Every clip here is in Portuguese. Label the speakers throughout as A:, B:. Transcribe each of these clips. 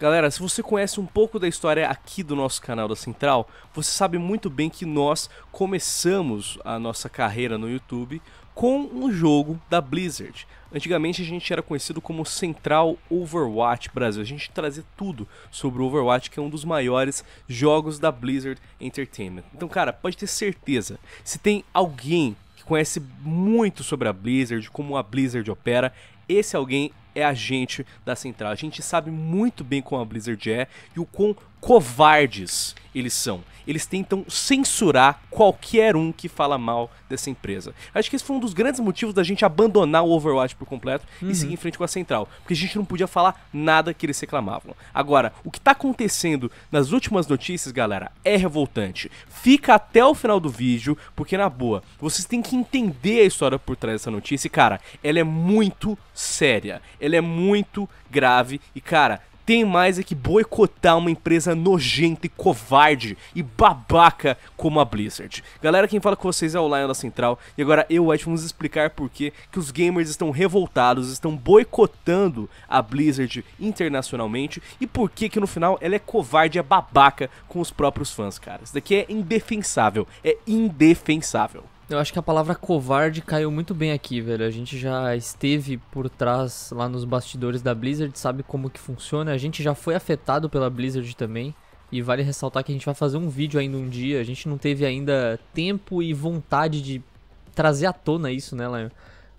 A: Galera, se você conhece um pouco da história aqui do nosso canal da Central, você sabe muito bem que nós começamos a nossa carreira no YouTube com um jogo da Blizzard. Antigamente a gente era conhecido como Central Overwatch Brasil. A gente trazia tudo sobre o Overwatch, que é um dos maiores jogos da Blizzard Entertainment. Então, cara, pode ter certeza, se tem alguém que conhece muito sobre a Blizzard, como a Blizzard opera, esse alguém é a gente da Central. A gente sabe muito bem como a Blizzard é e o quão covardes eles são. Eles tentam censurar qualquer um que fala mal dessa empresa. Acho que esse foi um dos grandes motivos da gente abandonar o Overwatch por completo uhum. e seguir em frente com a Central, porque a gente não podia falar nada que eles reclamavam. Agora, o que está acontecendo nas últimas notícias, galera, é revoltante. Fica até o final do vídeo, porque na boa, vocês têm que entender a história por trás dessa notícia e, cara, ela é muito séria ela é muito grave e, cara, tem mais é que boicotar uma empresa nojenta e covarde e babaca como a Blizzard. Galera, quem fala com vocês é o Lion da Central e agora eu, Ed, vamos explicar por que os gamers estão revoltados, estão boicotando a Blizzard internacionalmente e por que que no final ela é covarde e é babaca com os próprios fãs, cara. Isso daqui é indefensável, é indefensável.
B: Eu acho que a palavra covarde caiu muito bem aqui, velho. A gente já esteve por trás lá nos bastidores da Blizzard, sabe como que funciona. A gente já foi afetado pela Blizzard também. E vale ressaltar que a gente vai fazer um vídeo ainda um dia. A gente não teve ainda tempo e vontade de trazer à tona isso, né, Lion?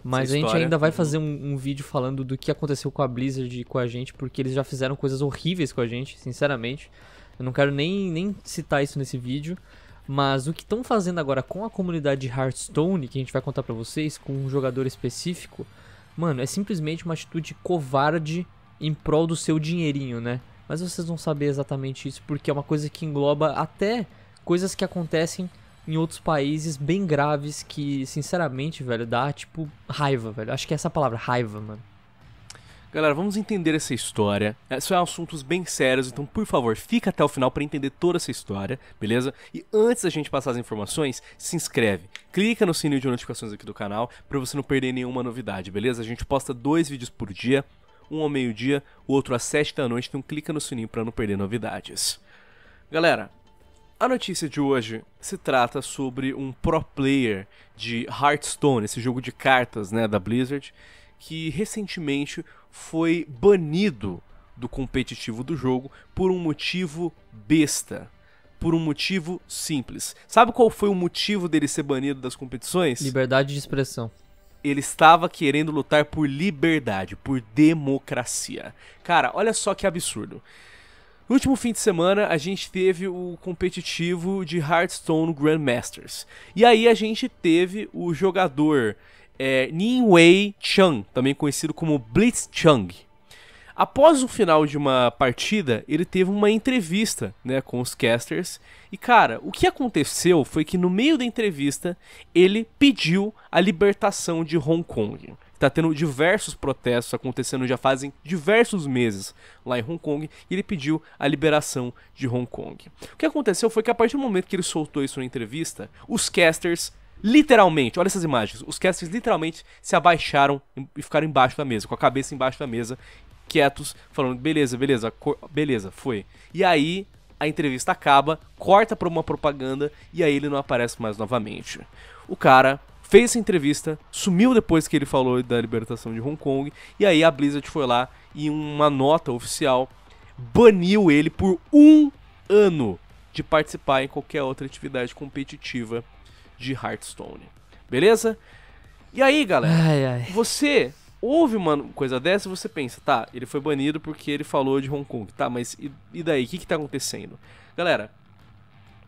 B: Mas a gente ainda vai uhum. fazer um, um, vídeo falando do que aconteceu com a Blizzard e com a gente, porque eles já fizeram coisas horríveis com a gente, sinceramente. Eu não quero nem, nem citar isso nesse vídeo. Mas o que estão fazendo agora com a comunidade Hearthstone, que a gente vai contar para vocês, com um jogador específico, mano, é simplesmente uma atitude covarde em prol do seu dinheirinho, né? Mas vocês vão saber exatamente isso porque é uma coisa que engloba até coisas que acontecem em outros países bem graves que, sinceramente, velho, dá tipo raiva, velho. Acho que é essa palavra, raiva, mano.
A: Galera, vamos entender essa história. É, são assuntos bem sérios, então por favor, fica até o final para entender toda essa história, beleza? E antes da gente passar as informações, se inscreve. Clica no sininho de notificações aqui do canal para você não perder nenhuma novidade, beleza? A gente posta dois vídeos por dia, um ao meio-dia, o outro às 7 da noite, então clica no sininho para não perder novidades. Galera, a notícia de hoje se trata sobre um pro player de Hearthstone, esse jogo de cartas né, da Blizzard, que recentemente foi banido do competitivo do jogo por um motivo besta. Por um motivo simples. Sabe qual foi o motivo dele ser banido das competições? Liberdade de expressão ele estava querendo lutar por liberdade, por democracia. Cara, olha só que absurdo. No último fim de semana, a gente teve o competitivo de Hearthstone Grandmasters. E aí a gente teve o jogador é, Wei Chang, também conhecido como Blitz Chang. Após o final de uma partida, ele teve uma entrevista né, com os casters. E cara, o que aconteceu foi que no meio da entrevista ele pediu a libertação de Hong Kong. Tá tendo diversos protestos acontecendo já fazem diversos meses lá em Hong Kong e ele pediu a liberação de Hong Kong. O que aconteceu foi que a partir do momento que ele soltou isso na entrevista, os casters literalmente, olha essas imagens, os castles literalmente se abaixaram e ficaram embaixo da mesa, com a cabeça embaixo da mesa, quietos, falando, beleza, beleza, beleza, foi. E aí, a entrevista acaba, corta pra uma propaganda e aí ele não aparece mais novamente. O cara fez essa entrevista, sumiu depois que ele falou da libertação de Hong Kong, e aí a Blizzard foi lá e uma nota oficial baniu ele por um ano de participar em qualquer outra atividade competitiva de Hearthstone. Beleza? E aí, galera? Ai, ai. Você ouve uma coisa dessa e você pensa, tá, ele foi banido porque ele falou de Hong Kong. Tá, mas e, e daí? O que, que tá acontecendo? Galera,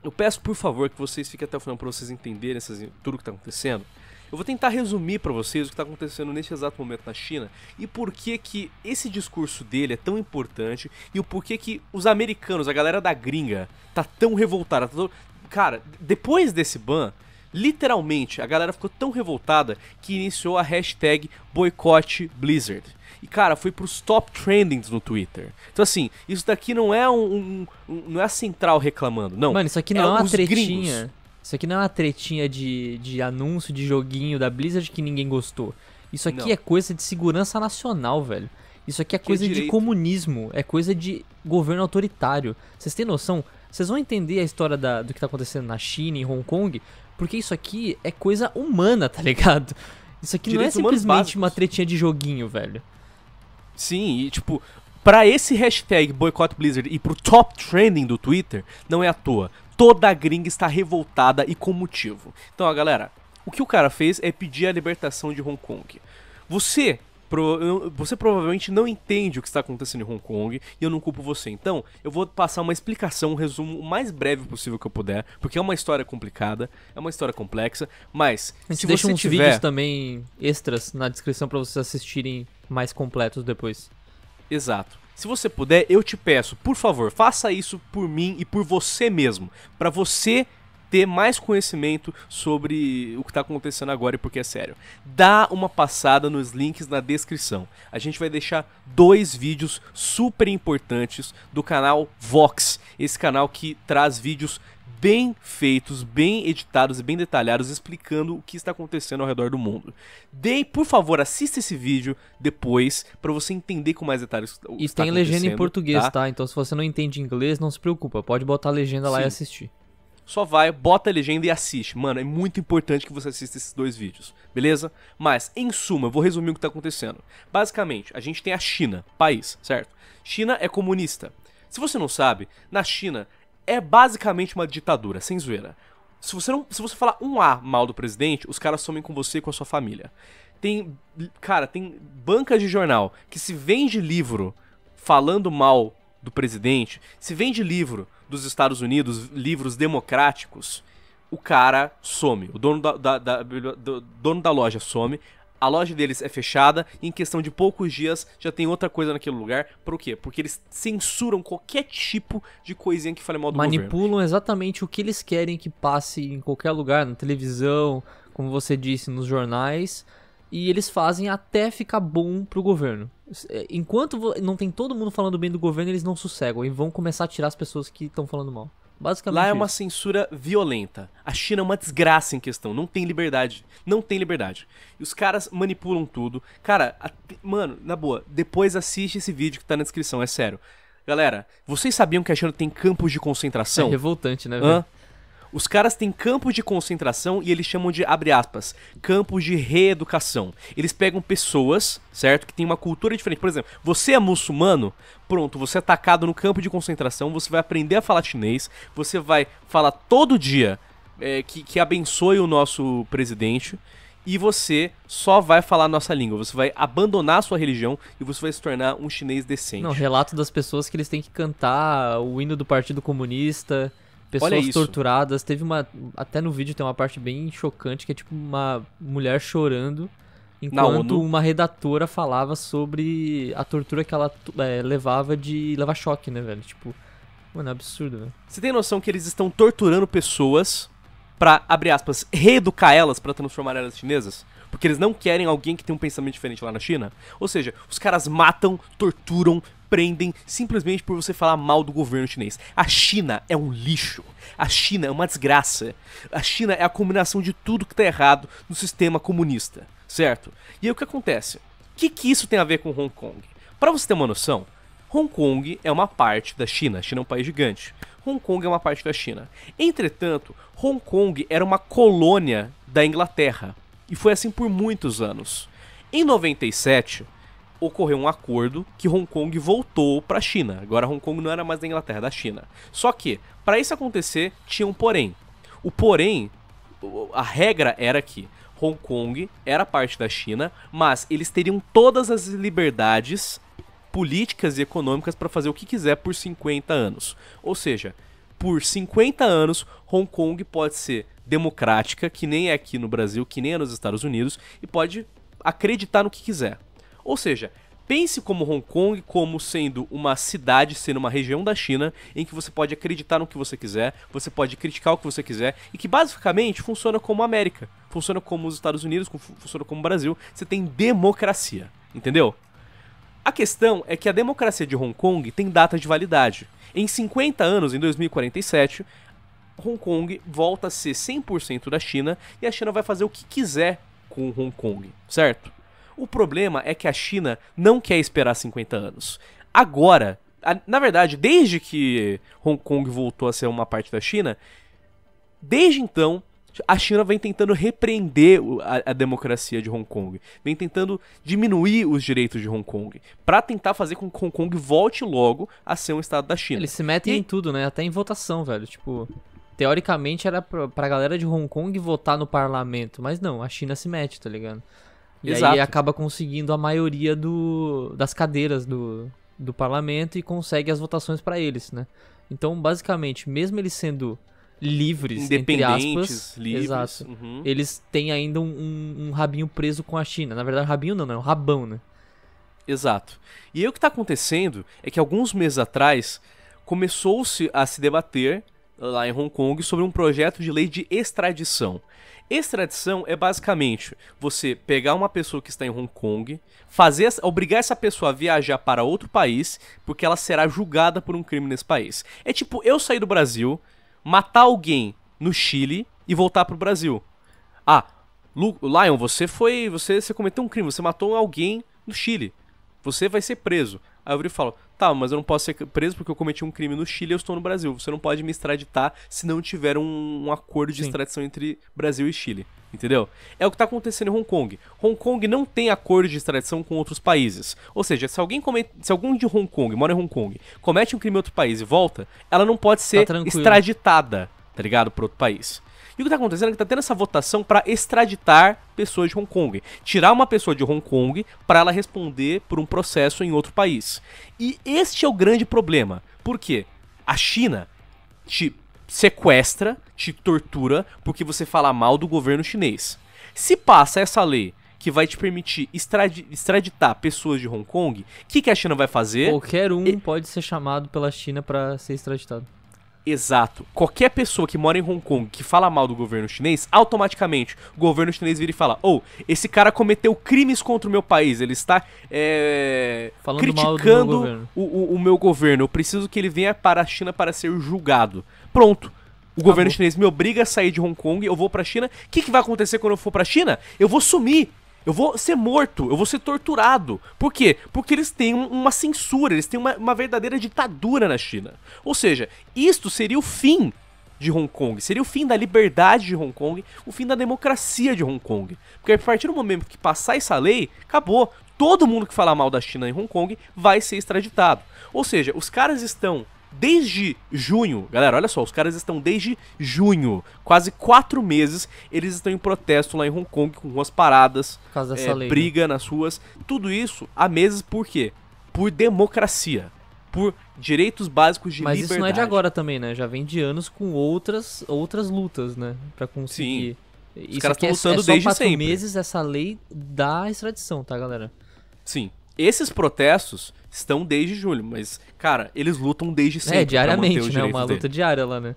A: eu peço por favor que vocês fiquem até o final para vocês entenderem essas, tudo que tá acontecendo. Eu vou tentar resumir para vocês o que está acontecendo neste exato momento na China e por que que esse discurso dele é tão importante e o porquê que os americanos, a galera da gringa, tá tão revoltada. Tá tão... Cara, depois desse ban, Literalmente, a galera ficou tão revoltada que iniciou a hashtag boicote Blizzard. E, cara, foi pros top trendings no Twitter. Então, assim, isso daqui não é um. um, um não é a central reclamando, não. Mano, isso aqui não é, é uma tretinha. Gringos.
B: Isso aqui não é uma tretinha de, de anúncio de joguinho da Blizzard que ninguém gostou. Isso aqui não. é coisa de segurança nacional, velho. Isso aqui é que coisa direito. de comunismo, é coisa de governo autoritário. Vocês têm noção? Vocês vão entender a história da, do que está acontecendo na China, em Hong Kong, porque isso
A: aqui é coisa humana, tá ligado? Isso aqui Direitos não é simplesmente uma tretinha de joguinho, velho. Sim, e tipo, para esse hashtag boicote Blizzard e pro top trending do Twitter, não é à toa. Toda a gringa está revoltada e com motivo. Então, ó, galera, o que o cara fez é pedir a libertação de Hong Kong. Você Pro, você provavelmente não entende o que está acontecendo em Hong Kong e eu não culpo você. Então, eu vou passar uma explicação, um resumo o mais breve possível que eu puder, porque é uma história complicada, é uma história complexa, mas a gente se deixa você uns tiver... vídeos
B: também
A: extras na descrição para vocês assistirem mais completos depois. Exato. Se você puder, eu te peço, por favor, faça isso por mim e por você mesmo, para você ter mais conhecimento sobre o que está acontecendo agora e porque é sério. Dá uma passada nos links na descrição. A gente vai deixar dois vídeos super importantes do canal Vox, esse canal que traz vídeos bem feitos, bem editados e bem detalhados, explicando o que está acontecendo ao redor do mundo. Dei, por favor, assista esse vídeo depois para você entender com mais detalhes. O e tá tem legenda em português, tá?
B: tá? Então, se você não entende inglês, não se preocupa, pode botar a legenda Sim. lá e assistir
A: só vai, bota a legenda e assiste. Mano, é muito importante que você assista esses dois vídeos, beleza? Mas, em suma, eu vou resumir o que tá acontecendo. Basicamente, a gente tem a China, país, certo? China é comunista. Se você não sabe, na China é basicamente uma ditadura, sem zoeira. Se você, não, se você falar um A mal do presidente, os caras somem com você e com a sua família. Tem, cara, tem bancas de jornal que se vende livro falando mal do presidente, se vende livro dos Estados Unidos, livros democráticos, o cara some. O dono da, da, da, do, dono da loja some, a loja deles é fechada e em questão de poucos dias já tem outra coisa naquele lugar. Por quê? Porque eles censuram qualquer tipo de coisinha que fale mal do Manipulam
B: governo. exatamente o que eles querem que passe em qualquer lugar, na televisão, como você disse, nos jornais e eles fazem até ficar bom pro governo. É, enquanto não tem todo mundo falando bem do governo, eles não sossegam e vão começar a tirar as pessoas que estão falando mal.
A: Basicamente. Lá é uma isso. censura violenta. A China é uma desgraça em questão. Não tem liberdade. Não tem liberdade. E os caras manipulam tudo. Cara, a... mano, na boa, depois assiste esse vídeo que tá na descrição, é sério. Galera, vocês sabiam que a China tem campos de concentração? É revoltante, né, velho? Os caras têm campos de concentração e eles chamam de, abre aspas, campos de reeducação. Eles pegam pessoas, certo? Que tem uma cultura diferente. Por exemplo, você é muçulmano, pronto, você é atacado no campo de concentração, você vai aprender a falar chinês, você vai falar todo dia é, que, que abençoe o nosso presidente e você só vai falar nossa língua. Você vai abandonar a sua religião e você vai se tornar um chinês decente. Não, relato
B: das pessoas que eles têm que cantar o hino do Partido Comunista pessoas torturadas. Teve uma. Até no vídeo tem uma parte bem chocante que é tipo uma mulher chorando enquanto uma redatora falava sobre a tortura que ela é, levava de levar choque, né, velho? Tipo, mano, é absurdo, velho.
A: Você tem noção que eles estão torturando pessoas pra, abre aspas, reeducar elas para transformar elas chinesas? Porque eles não querem alguém que tem um pensamento diferente lá na China. Ou seja, os caras matam, torturam, prendem simplesmente por você falar mal do governo chinês. A China é um lixo. A China é uma desgraça. A China é a combinação de tudo que tá errado no sistema comunista, certo? E aí o que acontece? O que, que isso tem a ver com Hong Kong? Para você ter uma noção, Hong Kong é uma parte da China. A China é um país gigante. Hong Kong é uma parte da China. Entretanto, Hong Kong era uma colônia da Inglaterra. E foi assim por muitos anos. Em 97, ocorreu um acordo que Hong Kong voltou para a China. Agora Hong Kong não era mais da Inglaterra, da China. Só que, para isso acontecer, tinha um porém. O porém, a regra era que Hong Kong era parte da China, mas eles teriam todas as liberdades políticas e econômicas para fazer o que quiser por 50 anos. Ou seja, por 50 anos, Hong Kong pode ser democrática, que nem é aqui no Brasil, que nem é nos Estados Unidos, e pode acreditar no que quiser. Ou seja, pense como Hong Kong como sendo uma cidade, sendo uma região da China, em que você pode acreditar no que você quiser, você pode criticar o que você quiser, e que basicamente funciona como a América, funciona como os Estados Unidos, funciona como o Brasil. Você tem democracia, entendeu? A questão é que a democracia de Hong Kong tem data de validade. Em 50 anos, em 2047, Hong Kong volta a ser 100% da China e a China vai fazer o que quiser com Hong Kong, certo? O problema é que a China não quer esperar 50 anos. Agora, a, na verdade, desde que Hong Kong voltou a ser uma parte da China, desde então a China vem tentando repreender a, a, democracia de Hong Kong, vem tentando diminuir os direitos de Hong Kong, para tentar fazer com que Hong Kong volte logo a ser um estado da China. Eles se metem e... em tudo,
B: né? Até em votação, velho. Tipo, Teoricamente era pra, galera de Hong Kong votar no parlamento, mas não, a China se mete, tá ligado? E Exato. aí acaba conseguindo a maioria do, das cadeiras do, do parlamento e consegue as votações para eles, né? Então, basicamente, mesmo eles sendo livres, Independentes, entre aspas, livres, exato, uhum. eles têm ainda um, um, um, rabinho preso com a China. Na verdade, rabinho não, é um rabão, né?
A: Exato. E aí o que está acontecendo é que alguns meses atrás começou-se a se debater lá em Hong Kong sobre um projeto de lei de extradição. Extradição é basicamente você pegar uma pessoa que está em Hong Kong, fazer obrigar essa pessoa a viajar para outro país, porque ela será julgada por um crime nesse país. É tipo eu sair do Brasil, matar alguém no Chile e voltar para o Brasil. Ah, Lu Lion, você foi, você, você cometeu um crime, você matou alguém no Chile. Você vai ser preso. Aí o fala: tá, mas eu não posso ser preso porque eu cometi um crime no Chile e eu estou no Brasil. Você não pode me extraditar se não tiver um, um acordo de Sim. extradição entre Brasil e Chile. Entendeu? É o que está acontecendo em Hong Kong. Hong Kong não tem acordo de extradição com outros países. Ou seja, se alguém comete, se algum de Hong Kong, mora em Hong Kong, comete um crime em outro país e volta, ela não pode tá ser tá extraditada, tá ligado, para outro país. E o que está acontecendo é que está tendo essa votação para extraditar pessoas de Hong Kong. Tirar uma pessoa de Hong Kong para ela responder por um processo em outro país. E este é o grande problema. Por quê? A China te sequestra, te tortura porque você fala mal do governo chinês. Se passa essa lei que vai te permitir extraditar pessoas de Hong Kong, o que, que, a China vai fazer? Qualquer um e... pode ser chamado pela China para ser extraditado. Exato. Qualquer pessoa que mora em Hong Kong que fala mal do governo chinês, automaticamente o governo chinês vira e fala: ou oh, esse cara cometeu crimes contra o meu país, ele está é, criticando meu o, o, o, meu governo. Eu preciso que ele venha para a China para ser julgado. Pronto. O Acabou. governo chinês me obriga a sair de Hong Kong, eu vou para a China. O que, que vai acontecer quando eu for para a China? Eu vou sumir. Eu vou ser morto, eu vou ser torturado. Por quê? Porque eles têm uma censura, eles têm uma, uma verdadeira ditadura na China. Ou seja, isto seria o fim de Hong Kong, seria o fim da liberdade de Hong Kong, o fim da democracia de Hong Kong. Porque a partir do momento que passar essa lei, acabou. Todo mundo que falar mal da China em Hong Kong vai ser extraditado. Ou seja, os caras estão desde junho, galera, olha só, os caras estão desde junho, quase quatro meses, eles estão em protesto lá em Hong Kong com ruas paradas, é, né? briga nas ruas, tudo isso há meses por quê? Por democracia, por direitos básicos de Mas liberdade. Mas isso não é de agora
B: também, né? Já vem de anos com outras outras lutas, né, para conseguir. Sim. Os isso caras estão é lutando é, é desde sempre. meses essa lei da extradição, tá, galera?
A: Sim. Esses protestos estão desde julho, mas, cara, eles lutam desde é, sempre. É, diariamente, né? Uma luta dele. diária lá, né?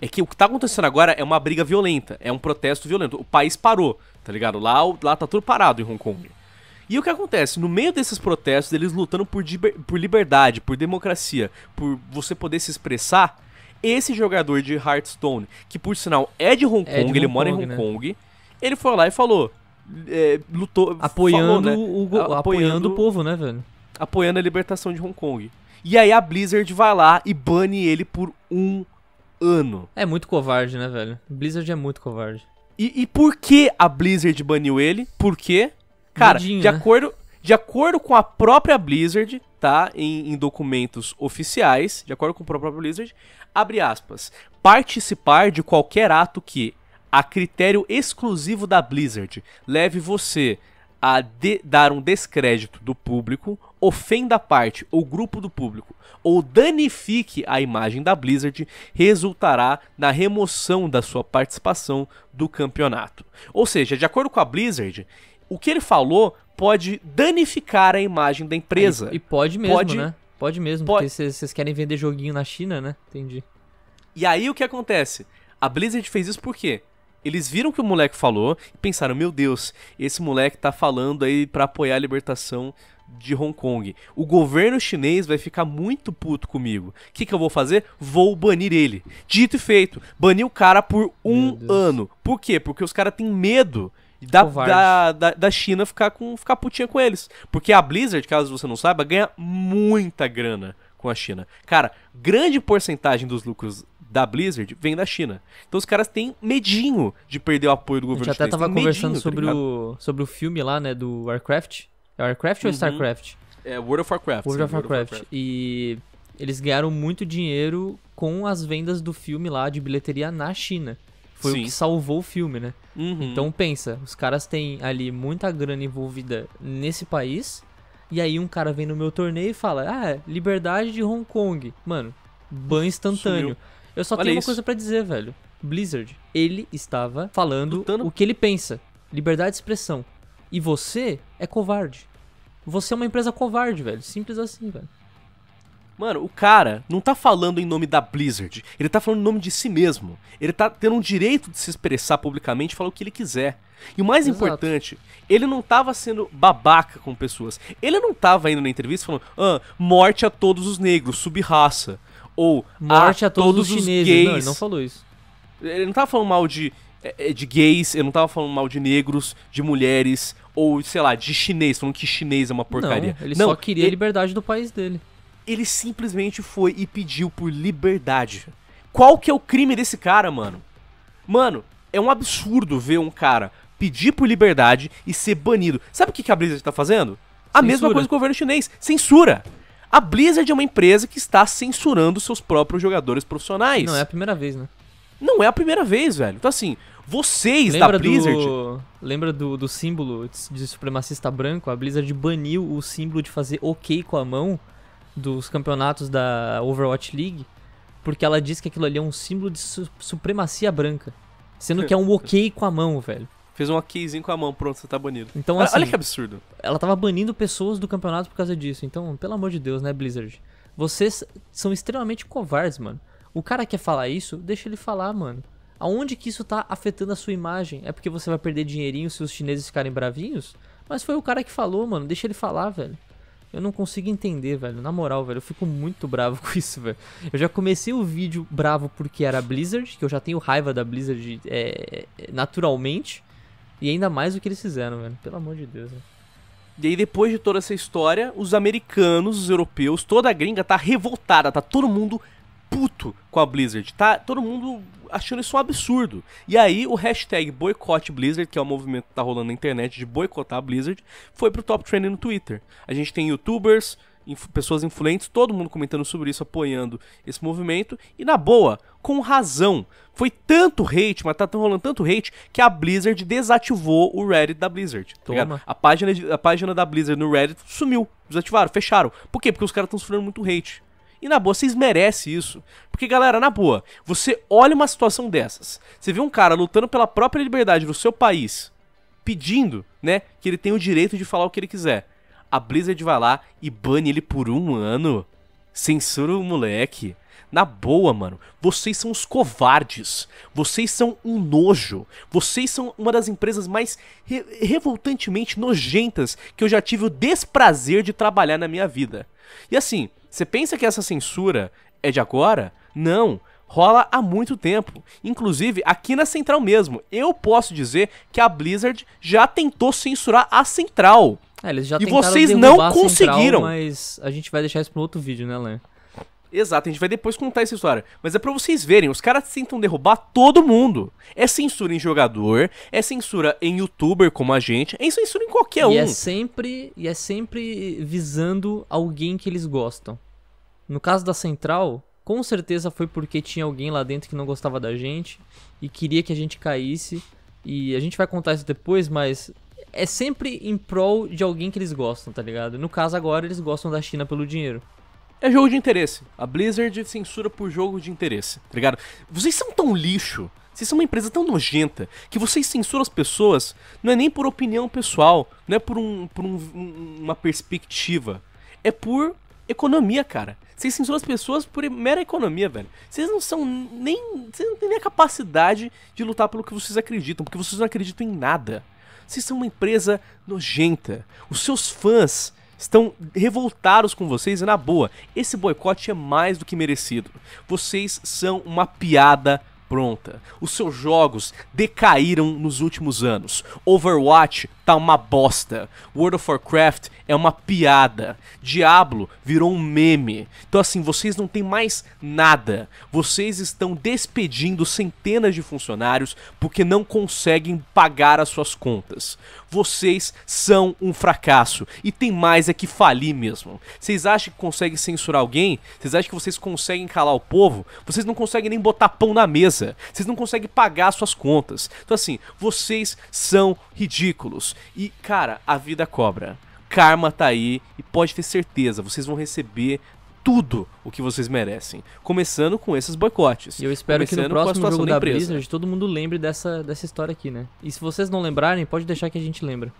A: É que o que tá acontecendo agora é uma briga violenta, é um protesto violento. O país parou, tá ligado? Lá, lá tá tudo parado em Hong Kong. E o que acontece? No meio desses protestos, eles lutando por, por liberdade, por democracia, por você poder se expressar, esse jogador de Hearthstone, que por sinal é de Hong é Kong, de Hong ele Kong, mora em Hong né? Kong, ele foi lá e falou: é, lutou. Apoiando, falou, né? o, apoiando, apoiando o povo, né, velho? Apoiando a libertação de Hong Kong. E aí a Blizzard vai lá e bane ele por
B: um ano. É muito covarde, né, velho? Blizzard é muito covarde. E, e por
A: que a Blizzard baniu ele? por quê cara, de, né? acordo, de acordo com a própria Blizzard, tá? Em, em documentos oficiais, de acordo com o próprio Blizzard, abre aspas. Participar de qualquer ato que a critério exclusivo da Blizzard, leve você a dar um descrédito do público, ofenda a parte ou grupo do público, ou danifique a imagem da Blizzard, resultará na remoção da sua participação do campeonato. Ou seja, de acordo com a Blizzard, o que ele falou pode danificar a imagem
B: da empresa. E pode mesmo, pode, né? Pode mesmo, pode... porque vocês querem vender joguinho na China, né? Entendi.
A: E aí o que acontece? A Blizzard fez isso por quê? Eles viram que o moleque falou e pensaram: meu Deus, esse moleque tá falando aí para apoiar a libertação de Hong Kong. O governo chinês vai ficar muito puto comigo. O que, que eu vou fazer? Vou banir ele. Dito e feito, bani o cara por um ano. Por quê? Porque os caras têm medo da, da, da, da, China ficar, com, ficar putinha com eles. Porque a Blizzard, caso você não saiba, ganha muita grana com a China. Cara, grande porcentagem dos lucros da Blizzard vem da China. Então os caras têm medinho de perder o apoio do governo chinês. A gente até tava tá conversando medinho, sobre, tá
B: o, sobre o filme lá, né, do Warcraft. É Warcraft é uhum. ou StarCraft? É World of Warcraft. World, of, Warcraft. of Warcraft. E eles ganharam muito dinheiro com as vendas do filme lá de bilheteria na China. Foi sim. o que salvou o filme, né? Uhum. Então pensa, os caras têm ali muita grana envolvida nesse país. E aí um cara vem no meu torneio e fala: Ah, liberdade de Hong Kong. Mano, ban instantâneo. Sumiu. Eu só Olha tenho uma coisa para dizer, velho. Blizzard, ele estava falando Lutando. o que ele pensa. Liberdade de expressão. E você é covarde. Você é uma empresa
A: covarde, velho. Simples assim, velho. Mano, o cara não tá falando em nome da Blizzard. Ele tá falando em nome de si mesmo. Ele tá tendo um direito de se expressar publicamente e falar o que ele quiser. E o mais Exato. importante, ele não tava sendo babaca com pessoas. Ele não tava indo na entrevista falando, ah, morte a todos os negros, subraça ou morte a, ah, a todos, todos, os chineses. Gays. Não, ele não falou isso. Ele não tava falando mal de, é, é, de gays, ele não tava falando mal de negros, de mulheres, ou, sei lá, de chinês, falando que chinês é uma porcaria. Não, ele não, só queria ele, a liberdade do país dele. Ele simplesmente foi e pediu por liberdade. Qual que é o crime desse cara, mano? Mano, é um absurdo ver um cara pedir por liberdade e ser banido. Sabe o que a Blizzard tá fazendo? A Censura. mesma coisa que o governo chinês. Censura. A Blizzard é uma empresa que está censurando seus próprios jogadores profissionais. Não é a primeira vez, né? Não é a primeira vez, velho. Então, assim, vocês lembra da Blizzard. Do,
B: lembra do, do símbolo de supremacista branco? A Blizzard baniu o símbolo de fazer ok com a mão dos campeonatos da Overwatch League, porque ela diz que aquilo ali é um símbolo de su supremacia branca. Sendo é. que é um ok com a mão, velho.
A: Fez um okzinho com a mão, pronto, você tá banido. Então, assim, Olha que absurdo.
B: Ela tava banindo pessoas do campeonato por causa disso. Então, pelo amor de Deus, né, Blizzard? Vocês são extremamente covardes, mano. O cara quer falar isso, deixa ele falar, mano. Aonde que isso tá afetando a sua imagem? É porque você vai perder dinheirinho se os chineses ficarem bravinhos? Mas foi o cara que falou, mano. Deixa ele falar, velho. Eu não consigo entender, velho. Na moral, velho, eu fico muito bravo com isso, velho. Eu já comecei o vídeo bravo porque era Blizzard, que eu já tenho raiva da Blizzard é, é naturalmente.
A: E ainda mais o que eles fizeram, velho. Pelo amor de Deus. Velho. E aí, depois de toda essa história, os americanos, os europeus, toda a gringa tá revoltada, tá todo mundo puto com a Blizzard. Tá todo mundo achando isso um absurdo. E aí, o hashtag boicote Blizzard, que é o movimento que tá rolando na internet de boicotar a Blizzard, foi pro top trending no Twitter. A gente tem youtubers, inf pessoas influentes, todo mundo comentando sobre isso, apoiando esse movimento. E na boa, com razão. Foi tanto hate, mas tá rolando tanto hate, que a Blizzard desativou o Reddit da Blizzard. Tá a, página de, a página da Blizzard no Reddit sumiu. Desativaram, fecharam. Por quê? Porque os caras estão sofrendo muito hate. E na boa, vocês merecem isso. Porque, galera, na boa, você olha uma situação dessas. Você vê um cara lutando pela própria liberdade do seu país, pedindo, né, que ele tenha o direito de falar o que ele quiser a Blizzard vai lá e bane ele por um ano. Censura o moleque. Na boa, mano, vocês são os covardes. Vocês são um nojo. Vocês são uma das empresas mais re revoltantemente nojentas que eu já tive o desprazer de trabalhar na minha vida. E assim, você pensa que essa censura é de agora? Não. Rola há muito tempo. Inclusive, aqui na Central mesmo. Eu posso dizer que a Blizzard já tentou censurar a Central. É, eles já e vocês não conseguiram. Central, mas a gente vai deixar isso para outro vídeo, né, Lan? Exato, a gente vai depois contar essa história. Mas é para vocês verem, os caras tentam derrubar todo mundo. É censura em jogador, é censura em youtuber como a gente, é
B: censura em qualquer e é um. É sempre, e é sempre visando alguém que eles gostam. No caso da Central, com certeza foi porque tinha alguém lá dentro que não gostava da gente e queria que a gente caísse. E a gente vai contar isso depois, mas é sempre em prol de alguém que eles gostam, tá ligado? No caso agora,
A: eles gostam da China pelo dinheiro. É jogo de interesse. A Blizzard censura por jogo de interesse, tá ligado? Vocês são tão lixo, vocês são uma empresa tão nojenta, que vocês censuram as pessoas não é nem por opinião pessoal, não é por, um, por um, uma perspectiva. É por economia, cara. Vocês censuram as pessoas por mera economia, velho. Vocês não são nem. Vocês não têm nem a capacidade de lutar pelo que vocês acreditam, porque vocês não acreditam em nada. Vocês são uma empresa nojenta. Os seus fãs estão revoltados com vocês e na boa, esse boicote é mais do que merecido. Vocês são uma piada pronta. Os seus jogos decaíram nos últimos anos. Overwatch tá uma bosta. World of Warcraft é uma piada. Diablo virou um meme. Então assim, vocês não têm mais nada. Vocês estão despedindo centenas de funcionários porque não conseguem pagar as suas contas. Vocês são um fracasso e tem mais é que falir mesmo. Vocês acham que conseguem censurar alguém? Vocês acham que vocês conseguem calar o povo? Vocês não conseguem nem botar pão na mesa. Vocês não conseguem pagar as suas contas. Então assim, vocês são ridículos. E, cara, a vida cobra. Karma tá aí e pode ter certeza, vocês vão receber tudo o que vocês merecem. Começando com esses boicotes. E eu espero que no próximo jogo da, da Blizzard
B: todo mundo lembre dessa, dessa história aqui, né? E se vocês não lembrarem, pode deixar que a gente lembra.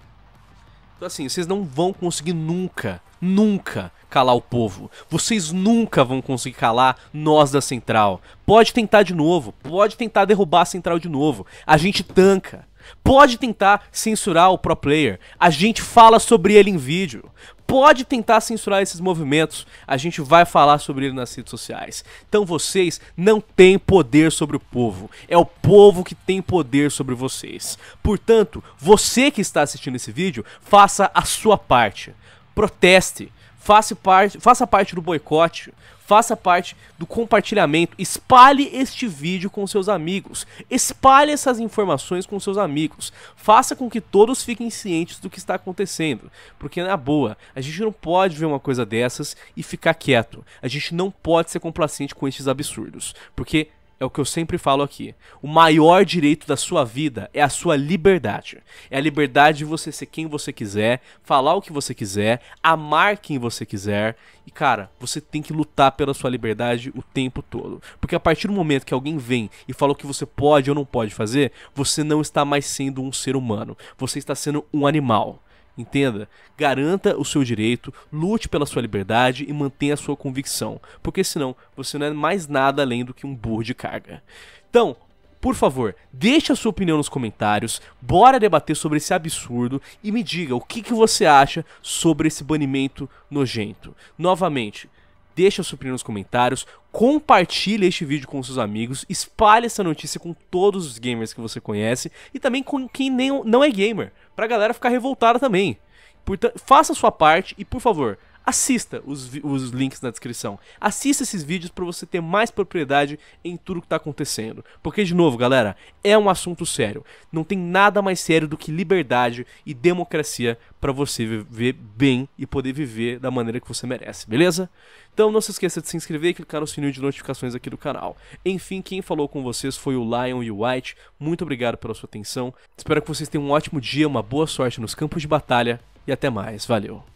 A: Então, assim, vocês não vão conseguir nunca, nunca calar o povo. Vocês nunca vão conseguir calar nós da Central. Pode tentar de novo, pode tentar derrubar a Central de novo. A gente tanca. Pode tentar censurar o pro player. A gente fala sobre ele em vídeo. Pode tentar censurar esses movimentos. A gente vai falar sobre ele nas redes sociais. Então vocês não têm poder sobre o povo. É o povo que tem poder sobre vocês. Portanto, você que está assistindo esse vídeo, faça a sua parte. Proteste. Faça parte, faça parte do boicote faça parte do compartilhamento, espalhe este vídeo com seus amigos, espalhe essas informações com seus amigos, faça com que todos fiquem cientes do que está acontecendo, porque na boa, a gente não pode ver uma coisa dessas e ficar quieto, a gente não pode ser complacente com estes absurdos, porque é o que eu sempre falo aqui. O maior direito da sua vida é a sua liberdade. É a liberdade de você ser quem você quiser, falar o que você quiser, amar quem você quiser. E cara, você tem que lutar pela sua liberdade o tempo todo. Porque a partir do momento que alguém vem e fala o que você pode ou não pode fazer, você não está mais sendo um ser humano. Você está sendo um animal. Entenda, garanta o seu direito, lute pela sua liberdade e mantenha a sua convicção, porque senão você não é mais nada além do que um burro de carga. Então, por favor, deixe a sua opinião nos comentários, bora debater sobre esse absurdo e me diga o que, que você acha sobre esse banimento nojento. Novamente, deixa sua opinião nos comentários, compartilha este vídeo com seus amigos, espalhe essa notícia com todos os gamers que você conhece e também com quem nem, não é gamer, pra galera ficar revoltada também. Portanto, faça a sua parte e, por favor, assista os, os links na descrição. Assista esses vídeos para você ter mais propriedade em tudo que está acontecendo. Porque, de novo, galera, é um assunto sério. Não tem nada mais sério do que liberdade e democracia para você viver bem e poder viver da maneira que você merece, beleza? Então não se esqueça de se inscrever e clicar no sininho de notificações aqui do canal. Enfim, quem falou com vocês foi o Lion e o White. Muito obrigado pela sua atenção. Espero que vocês tenham um ótimo dia, uma boa sorte nos campos de batalha e até mais. Valeu!